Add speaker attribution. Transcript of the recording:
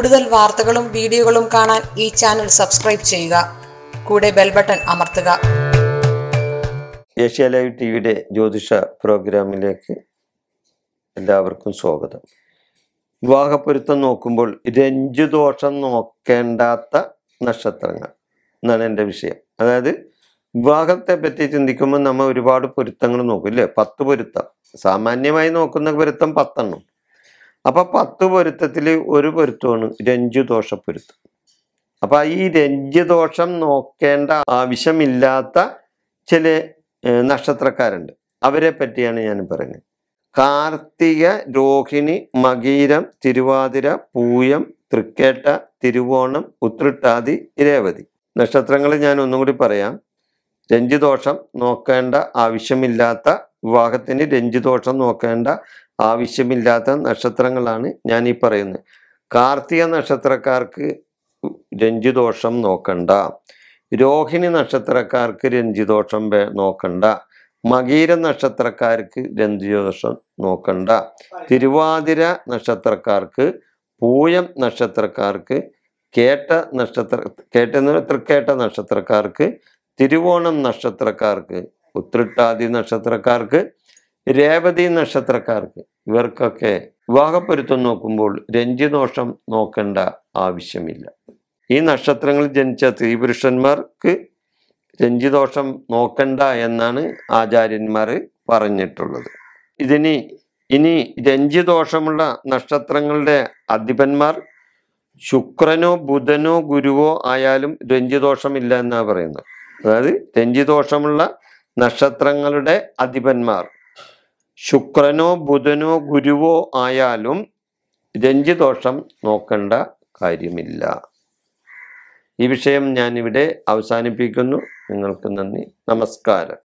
Speaker 1: കൂടുതൽ വാർത്തകളും വീഡിയോകളും കാണാൻ ഈ ചാനൽ സബ്സ്ക്രൈബ് ചെയ്യുക കൂടെ ബെൽ ബട്ടൺ അമർത്തുക ഏഷ്യ ലൈവ് ടി വിയുടെ ജ്യോതിഷ പ്രോഗ്രാമിലേക്ക് എല്ലാവർക്കും സ്വാഗതം വിവാഹപ്പൊരുത്തം നോക്കുമ്പോൾ രഞ്ജുദോഷം നോക്കേണ്ടാത്ത നക്ഷത്രങ്ങൾ എന്നാണ് എൻ്റെ വിഷയം അതായത് വിവാഹത്തെ പറ്റി ചിന്തിക്കുമ്പോൾ നമ്മൾ ഒരുപാട് പൊരുത്തങ്ങൾ നോക്കും ഇല്ലേ പത്ത് പൊരുത്തം സാമാന്യമായി നോക്കുന്ന പൊരുത്തം പത്തെണ്ണം അപ്പം പത്ത് പൊരുത്തത്തിൽ ഒരു പൊരുത്തമാണ് രഞ്ജുദോഷ പൊരുത്തം അപ്പം ഈ രഞ്ജുദോഷം നോക്കേണ്ട ആവശ്യമില്ലാത്ത ചില നക്ഷത്രക്കാരുണ്ട് അവരെ പറ്റിയാണ് ഞാൻ പറഞ്ഞത് കാർത്തിക രോഹിണി മകീരം തിരുവാതിര പൂയം തൃക്കേട്ട തിരുവോണം ഉത്രിട്ടാതി രേവതി നക്ഷത്രങ്ങൾ ഞാൻ ഒന്നും കൂടി പറയാം രഞ്ജുദോഷം നോക്കേണ്ട ആവശ്യമില്ലാത്ത വിവാഹത്തിന് രഞ്ജുദോഷം നോക്കേണ്ട ആവശ്യമില്ലാത്ത നക്ഷത്രങ്ങളാണ് ഞാൻ ഈ പറയുന്നത് കാർത്തിക നക്ഷത്രക്കാർക്ക് രഞ്ജിദോഷം നോക്കണ്ട രോഹിണി നക്ഷത്രക്കാർക്ക് രഞ്ജിദോഷം നോക്കണ്ട മകീര നക്ഷത്രക്കാർക്ക് രഞ്ജിദോഷം നോക്കണ്ട തിരുവാതിര നക്ഷത്രക്കാർക്ക് പൂയം നക്ഷത്രക്കാർക്ക് കേട്ട നക്ഷത്ര കേട്ട തൃക്കേട്ട നക്ഷത്രക്കാർക്ക് തിരുവോണം നക്ഷത്രക്കാർക്ക് ഉത്രിട്ടാദി നക്ഷത്രക്കാർക്ക് രേവതി നക്ഷത്രക്കാർക്ക് ഇവർക്കൊക്കെ വിവാഹപ്പൊരുത്തം നോക്കുമ്പോൾ രഞ്ജിദോഷം നോക്കേണ്ട ആവശ്യമില്ല ഈ നക്ഷത്രങ്ങളിൽ ജനിച്ച സ്ത്രീപുരുഷന്മാർക്ക് രഞ്ജിദോഷം നോക്കണ്ട എന്നാണ് ആചാര്യന്മാർ പറഞ്ഞിട്ടുള്ളത് ഇതിന് ഇനി രഞ്ജിദോഷമുള്ള നക്ഷത്രങ്ങളുടെ അധിപന്മാർ ശുക്രനോ ബുധനോ ഗുരുവോ ആയാലും രഞ്ജിദോഷമില്ല എന്നാണ് പറയുന്നത് അതായത് രഞ്ജിദോഷമുള്ള നക്ഷത്രങ്ങളുടെ അധിപന്മാർ ശുക്രനോ ബുധനോ ഗുരുവോ ആയാലും രഞ്ജിദോഷം നോക്കേണ്ട കാര്യമില്ല ഈ വിഷയം ഞാനിവിടെ അവസാനിപ്പിക്കുന്നു നിങ്ങൾക്ക് നന്ദി നമസ്കാരം